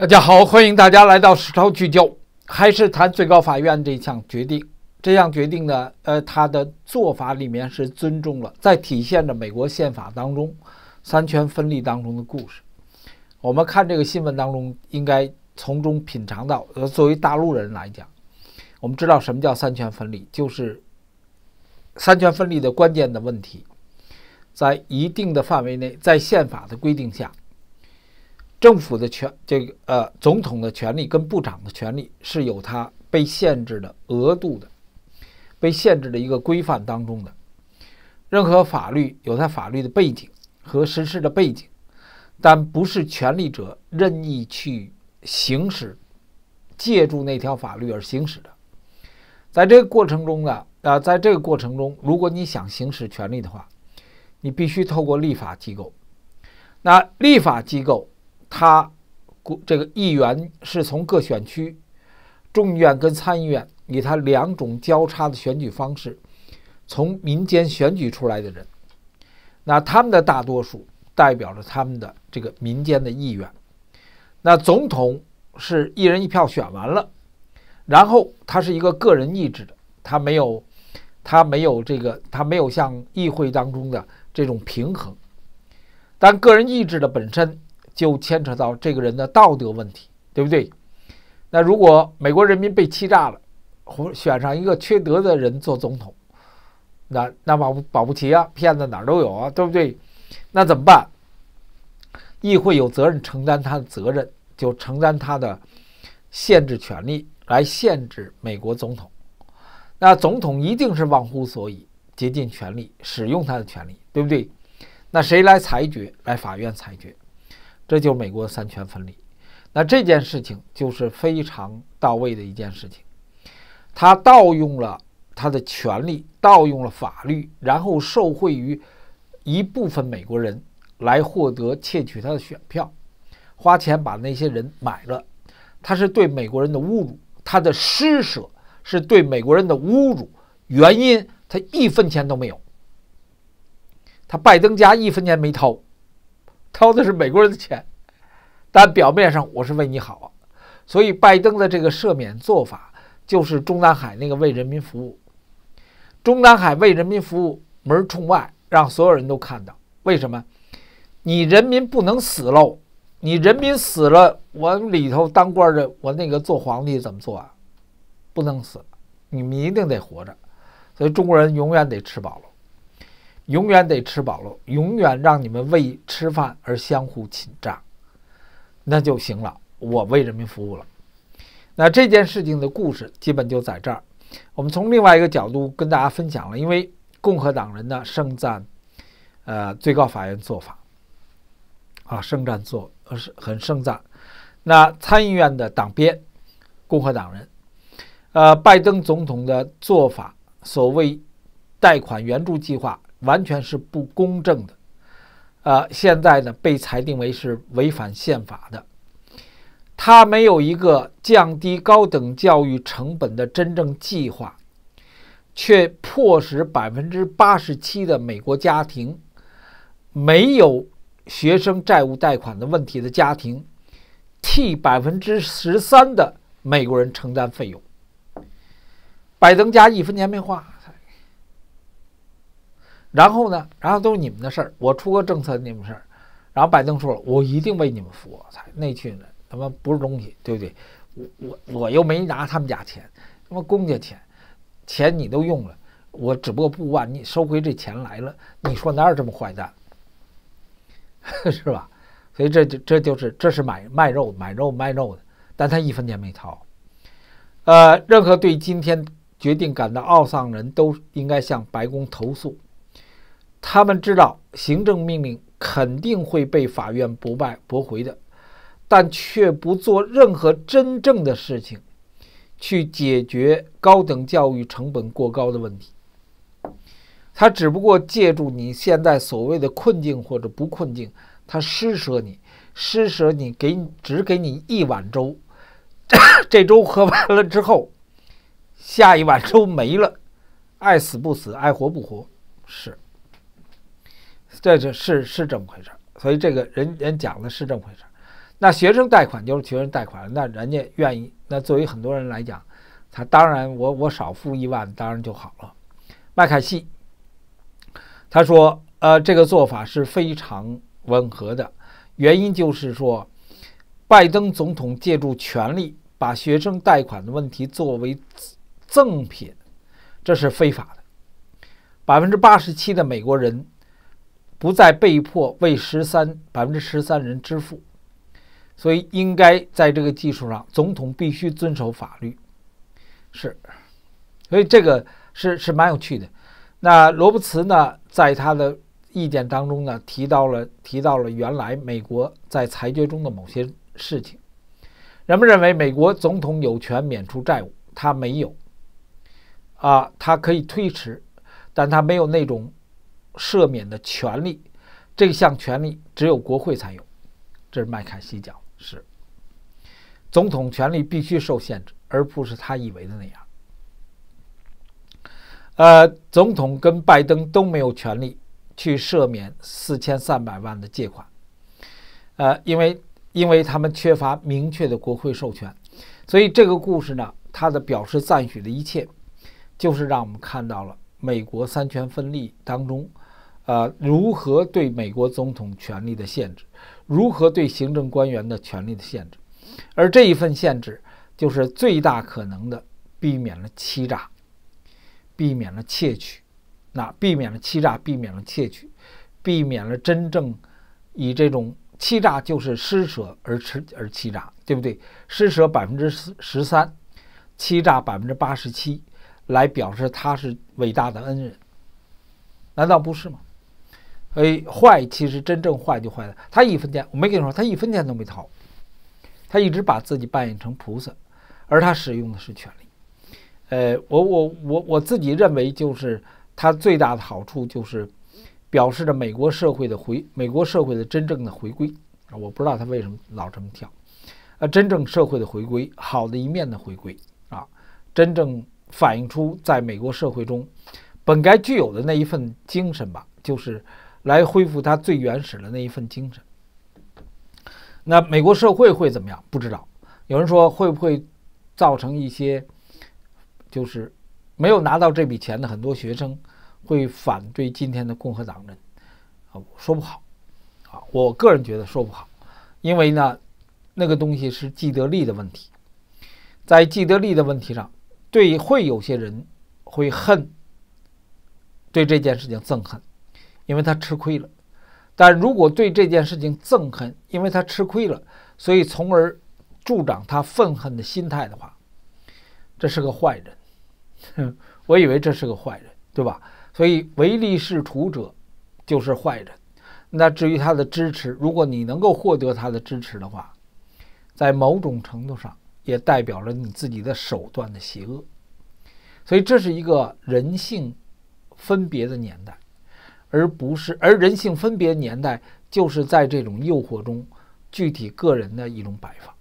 大家好，欢迎大家来到石头聚焦，还是谈最高法院这项决定。这项决定呢，呃，它的做法里面是尊重了，在体现着美国宪法当中三权分立当中的故事。我们看这个新闻当中，应该从中品尝到。呃，作为大陆人来讲，我们知道什么叫三权分立，就是三权分立的关键的问题，在一定的范围内，在宪法的规定下。政府的权，这个呃，总统的权利跟部长的权利是有它被限制的额度的，被限制的一个规范当中的。任何法律有它法律的背景和实施的背景，但不是权力者任意去行使，借助那条法律而行使的。在这个过程中呢，啊，在这个过程中，如果你想行使权利的话，你必须透过立法机构。那立法机构。他国这个议员是从各选区，众议院跟参议院以他两种交叉的选举方式从民间选举出来的人，那他们的大多数代表着他们的这个民间的意愿。那总统是一人一票选完了，然后他是一个个人意志的，他没有他没有这个他没有像议会当中的这种平衡，但个人意志的本身。就牵扯到这个人的道德问题，对不对？那如果美国人民被欺诈了，或选上一个缺德的人做总统，那那保保不齐啊，骗子哪儿都有啊，对不对？那怎么办？议会有责任承担他的责任，就承担他的限制权利，来限制美国总统。那总统一定是忘乎所以，竭尽全力使用他的权利，对不对？那谁来裁决？来法院裁决。这就是美国三权分立，那这件事情就是非常到位的一件事情。他盗用了他的权利，盗用了法律，然后受贿于一部分美国人来获得窃取他的选票，花钱把那些人买了。他是对美国人的侮辱，他的施舍是对美国人的侮辱。原因他一分钱都没有，他拜登家一分钱没掏。掏的是美国人的钱，但表面上我是为你好啊。所以拜登的这个赦免做法，就是中南海那个为人民服务，中南海为人民服务门冲外，让所有人都看到。为什么？你人民不能死喽！你人民死了，我里头当官的，我那个做皇帝怎么做啊？不能死，你们一定得活着。所以中国人永远得吃饱了。永远得吃饱了，永远让你们为吃饭而相互侵占，那就行了。我为人民服务了。那这件事情的故事基本就在这儿。我们从另外一个角度跟大家分享了，因为共和党人呢盛赞，呃，最高法院做法，啊，盛赞做，呃，是很盛赞。那参议院的党鞭，共和党人，呃，拜登总统的做法，所谓贷款援助计划。完全是不公正的，呃，现在呢被裁定为是违反宪法的。他没有一个降低高等教育成本的真正计划，却迫使百分之八十七的美国家庭没有学生债务贷款的问题的家庭，替百分之十三的美国人承担费用，拜登家一分钱没花。然后呢？然后都是你们的事儿，我出个政策你们事儿。然后拜登说了：“我一定为你们服务。”那群人他妈不是东西，对不对？我我我又没拿他们家钱，他妈公家钱，钱你都用了，我只不过不把你收回这钱来了。你说哪有这么坏蛋？是吧？所以这就这就是这是买卖肉买肉卖肉的，但他一分钱没掏。呃，任何对今天决定感到懊丧人都应该向白宫投诉。他们知道行政命令肯定会被法院不败驳回的，但却不做任何真正的事情去解决高等教育成本过高的问题。他只不过借助你现在所谓的困境或者不困境，他施舍你，施舍你给只给你一碗粥，这粥喝完了之后，下一碗粥没了，爱死不死，爱活不活，是。这是是是这么回事儿，所以这个人人讲的是这么回事儿。那学生贷款就是学生贷款，那人家愿意。那作为很多人来讲，他当然我我少付一万，当然就好了。麦凯西他说：“呃，这个做法是非常吻合的，原因就是说，拜登总统借助权力把学生贷款的问题作为赠品，这是非法的。百分之八十七的美国人。”不再被迫为十三百分之十三人支付，所以应该在这个技术上，总统必须遵守法律。是，所以这个是是蛮有趣的。那罗伯茨呢，在他的意见当中呢，提到了提到了原来美国在裁决中的某些事情。人们认为美国总统有权免除债务，他没有。啊，他可以推迟，但他没有那种。赦免的权利，这项权利只有国会才有。这是麦凯西讲，是总统权力必须受限制，而不是他以为的那样。呃，总统跟拜登都没有权利去赦免四千三百万的借款，呃，因为因为他们缺乏明确的国会授权，所以这个故事呢，他的表示赞许的一切，就是让我们看到了美国三权分立当中。呃，如何对美国总统权力的限制，如何对行政官员的权力的限制，而这一份限制就是最大可能的避免了欺诈，避免了窃取，那避免了欺诈，避免了窃取，避免了真正以这种欺诈就是施舍而吃而欺诈，对不对？施舍百分之十十三，欺诈百分之八十七，来表示他是伟大的恩人，难道不是吗？诶，坏其实真正坏就坏了。他一分钱我没跟你说，他一分钱都没掏。他一直把自己扮演成菩萨，而他使用的是权力。呃，我我我我自己认为，就是他最大的好处就是表示着美国社会的回，美国社会的真正的回归啊！我不知道他为什么老这么跳啊！真正社会的回归，好的一面的回归啊！真正反映出在美国社会中本该具有的那一份精神吧，就是。来恢复他最原始的那一份精神。那美国社会会怎么样？不知道。有人说会不会造成一些就是没有拿到这笔钱的很多学生会反对今天的共和党人啊？说不好啊。我个人觉得说不好，因为呢那个东西是既得利的问题，在既得利的问题上，对会有些人会恨，对这件事情憎恨。因为他吃亏了，但如果对这件事情憎恨，因为他吃亏了，所以从而助长他愤恨的心态的话，这是个坏人。我以为这是个坏人，对吧？所以唯利是图者就是坏人。那至于他的支持，如果你能够获得他的支持的话，在某种程度上也代表了你自己的手段的邪恶。所以这是一个人性分别的年代。而不是，而人性分别年代就是在这种诱惑中，具体个人的一种摆放。